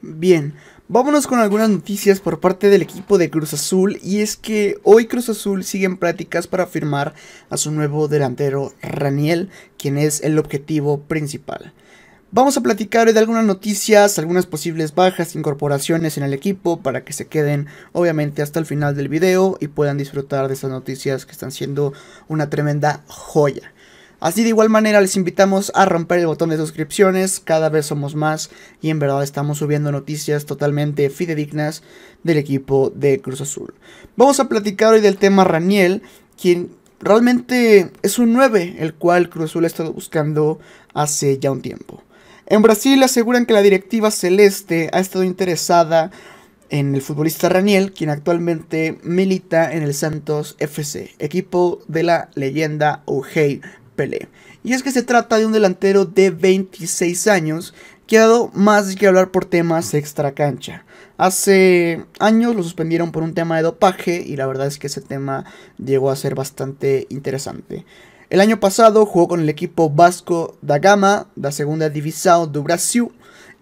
Bien, vámonos con algunas noticias por parte del equipo de Cruz Azul y es que hoy Cruz Azul sigue en prácticas para firmar a su nuevo delantero Raniel, quien es el objetivo principal. Vamos a platicar de algunas noticias, algunas posibles bajas, incorporaciones en el equipo para que se queden obviamente hasta el final del video y puedan disfrutar de esas noticias que están siendo una tremenda joya. Así de igual manera les invitamos a romper el botón de suscripciones, cada vez somos más y en verdad estamos subiendo noticias totalmente fidedignas del equipo de Cruz Azul. Vamos a platicar hoy del tema Raniel, quien realmente es un 9, el cual Cruz Azul ha estado buscando hace ya un tiempo. En Brasil aseguran que la directiva celeste ha estado interesada en el futbolista Raniel, quien actualmente milita en el Santos FC, equipo de la leyenda O'Hare y es que se trata de un delantero de 26 años que ha dado más que hablar por temas extra cancha. Hace años lo suspendieron por un tema de dopaje y la verdad es que ese tema llegó a ser bastante interesante. El año pasado jugó con el equipo vasco da Gama, la segunda divisão do Brasil,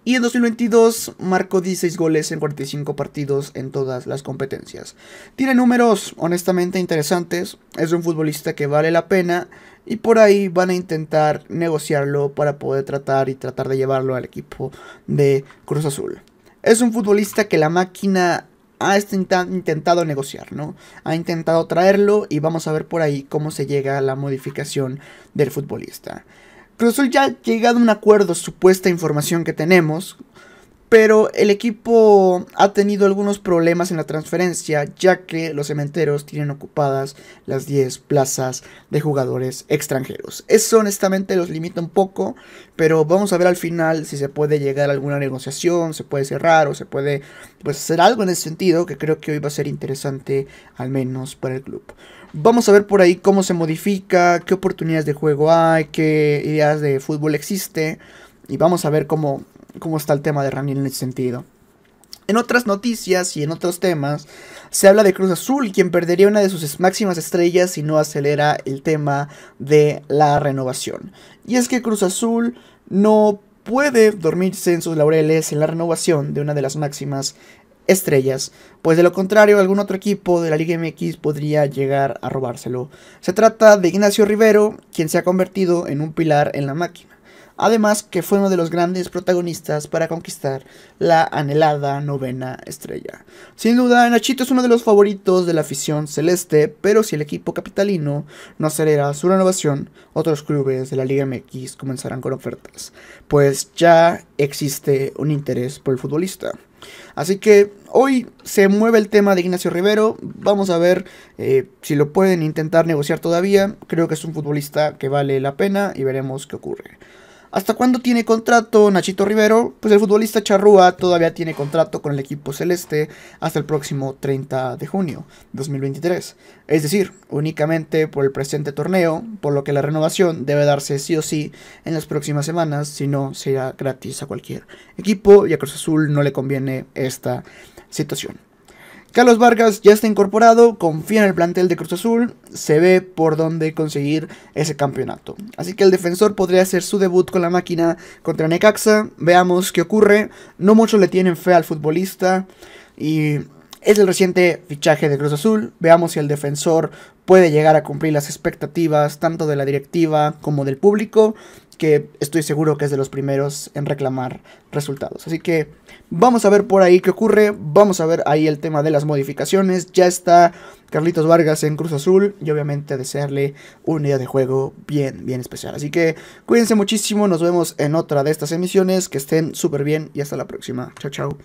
y en 2022 marcó 16 goles en 45 partidos en todas las competencias. Tiene números honestamente interesantes, es un futbolista que vale la pena y por ahí van a intentar negociarlo para poder tratar y tratar de llevarlo al equipo de Cruz Azul. Es un futbolista que la máquina ha intentado negociar, ¿no? Ha intentado traerlo y vamos a ver por ahí cómo se llega a la modificación del futbolista. Incluso ya ha llegado a un acuerdo, supuesta información que tenemos, pero el equipo ha tenido algunos problemas en la transferencia, ya que los cementeros tienen ocupadas las 10 plazas de jugadores extranjeros. Eso honestamente los limita un poco, pero vamos a ver al final si se puede llegar a alguna negociación, se puede cerrar o se puede pues, hacer algo en ese sentido, que creo que hoy va a ser interesante, al menos para el club. Vamos a ver por ahí cómo se modifica, qué oportunidades de juego hay, qué ideas de fútbol existe, y vamos a ver cómo cómo está el tema de Raniel en ese sentido. En otras noticias y en otros temas, se habla de Cruz Azul, quien perdería una de sus máximas estrellas si no acelera el tema de la renovación. Y es que Cruz Azul no puede dormirse en sus laureles en la renovación de una de las máximas estrellas, pues de lo contrario algún otro equipo de la Liga MX podría llegar a robárselo. Se trata de Ignacio Rivero, quien se ha convertido en un pilar en la máquina además que fue uno de los grandes protagonistas para conquistar la anhelada novena estrella. Sin duda, Nachito es uno de los favoritos de la afición celeste, pero si el equipo capitalino no acelera su renovación, otros clubes de la Liga MX comenzarán con ofertas, pues ya existe un interés por el futbolista. Así que hoy se mueve el tema de Ignacio Rivero. Vamos a ver eh, si lo pueden intentar negociar todavía. Creo que es un futbolista que vale la pena y veremos qué ocurre. ¿Hasta cuándo tiene contrato Nachito Rivero? Pues el futbolista charrúa todavía tiene contrato con el equipo celeste hasta el próximo 30 de junio 2023. Es decir, únicamente por el presente torneo, por lo que la renovación debe darse sí o sí en las próximas semanas, si no será gratis a cualquier equipo y a Cruz Azul no le conviene esta situación. Carlos Vargas ya está incorporado, confía en el plantel de Cruz Azul, se ve por dónde conseguir ese campeonato. Así que el defensor podría hacer su debut con la máquina contra Necaxa, veamos qué ocurre, no mucho le tienen fe al futbolista y es el reciente fichaje de Cruz Azul, veamos si el defensor puede llegar a cumplir las expectativas tanto de la directiva como del público que estoy seguro que es de los primeros en reclamar resultados. Así que vamos a ver por ahí qué ocurre, vamos a ver ahí el tema de las modificaciones, ya está Carlitos Vargas en Cruz Azul y obviamente desearle un día de juego bien, bien especial. Así que cuídense muchísimo, nos vemos en otra de estas emisiones, que estén súper bien y hasta la próxima. Chao, chao.